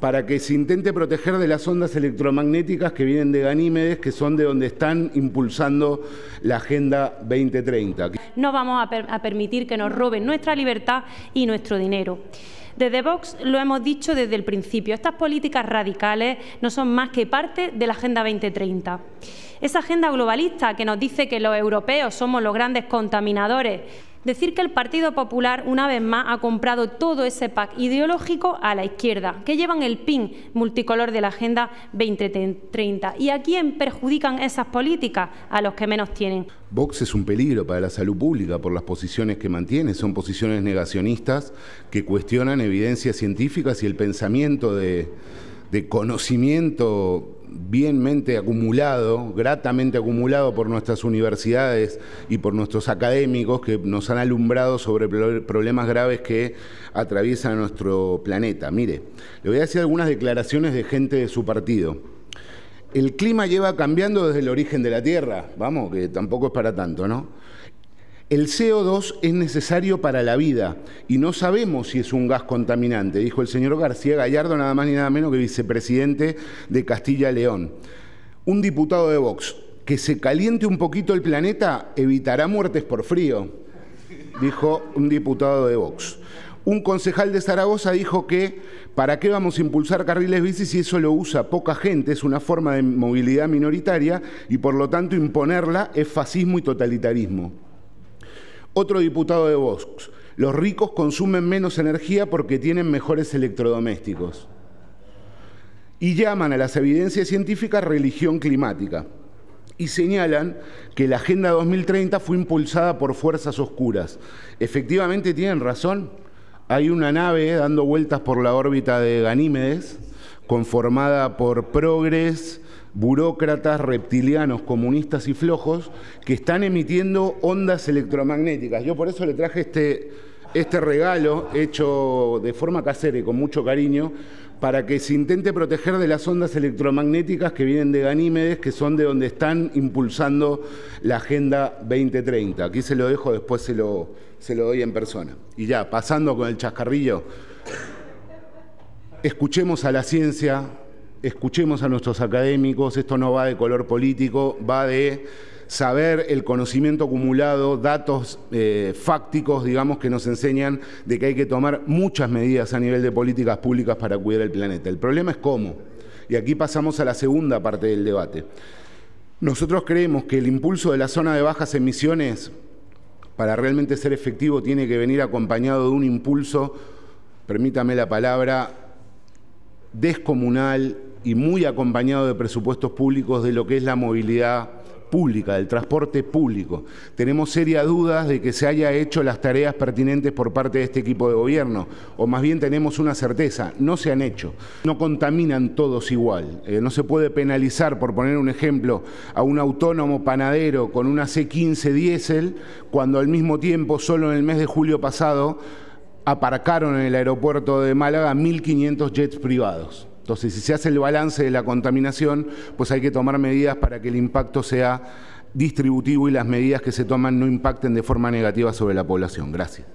para que se intente proteger de las ondas electromagnéticas que vienen de Ganímedes, que son de donde están impulsando la Agenda 2030. No vamos a, permitir que nos roben nuestra libertad y nuestro dinero. Desde Vox lo hemos dicho desde el principio, estas políticas radicales no son más que parte de la Agenda 2030. Esa agenda globalista que nos dice que los europeos somos los grandes contaminadores Decir que el Partido Popular, una vez más, ha comprado todo ese pack ideológico a la izquierda, que llevan el pin multicolor de la Agenda 2030. ¿Y a quién perjudican esas políticas? A los que menos tienen. Vox es un peligro para la salud pública por las posiciones que mantiene. Son posiciones negacionistas que cuestionan evidencias científicas y el pensamiento de de conocimiento bienmente acumulado, gratamente acumulado por nuestras universidades y por nuestros académicos que nos han alumbrado sobre problemas graves que atraviesan nuestro planeta. Mire, le voy a decir algunas declaraciones de gente de su partido. El clima lleva cambiando desde el origen de la Tierra, vamos, que tampoco es para tanto, ¿no? El CO2 es necesario para la vida y no sabemos si es un gas contaminante, dijo el señor García Gallardo, nada más ni nada menos que vicepresidente de Castilla y León. Un diputado de Vox, que se caliente un poquito el planeta evitará muertes por frío, dijo un diputado de Vox. Un concejal de Zaragoza dijo que ¿para qué vamos a impulsar carriles bici si eso lo usa poca gente? Es una forma de movilidad minoritaria y por lo tanto imponerla es fascismo y totalitarismo. Otro diputado de Vox, los ricos consumen menos energía porque tienen mejores electrodomésticos. Y llaman a las evidencias científicas religión climática. Y señalan que la Agenda 2030 fue impulsada por fuerzas oscuras. Efectivamente tienen razón. Hay una nave dando vueltas por la órbita de Ganímedes, conformada por progres, burócratas, reptilianos, comunistas y flojos que están emitiendo ondas electromagnéticas. Yo por eso le traje este, este regalo hecho de forma casera y con mucho cariño para que se intente proteger de las ondas electromagnéticas que vienen de Ganímedes, que son de donde están impulsando la Agenda 2030. Aquí se lo dejo, después se lo, se lo doy en persona. Y ya, pasando con el chascarrillo, escuchemos a la ciencia, escuchemos a nuestros académicos, esto no va de color político, va de saber el conocimiento acumulado, datos eh, fácticos, digamos, que nos enseñan de que hay que tomar muchas medidas a nivel de políticas públicas para cuidar el planeta. El problema es cómo. Y aquí pasamos a la segunda parte del debate. Nosotros creemos que el impulso de la zona de bajas emisiones, para realmente ser efectivo, tiene que venir acompañado de un impulso, permítame la palabra, descomunal, y muy acompañado de presupuestos públicos de lo que es la movilidad pública, del transporte público. Tenemos serias dudas de que se haya hecho las tareas pertinentes por parte de este equipo de gobierno, o más bien tenemos una certeza, no se han hecho. No contaminan todos igual. Eh, no se puede penalizar, por poner un ejemplo, a un autónomo panadero con una C15 diésel, cuando al mismo tiempo, solo en el mes de julio pasado, aparcaron en el aeropuerto de Málaga 1.500 jets privados. Entonces, si se hace el balance de la contaminación, pues hay que tomar medidas para que el impacto sea distributivo y las medidas que se toman no impacten de forma negativa sobre la población. Gracias.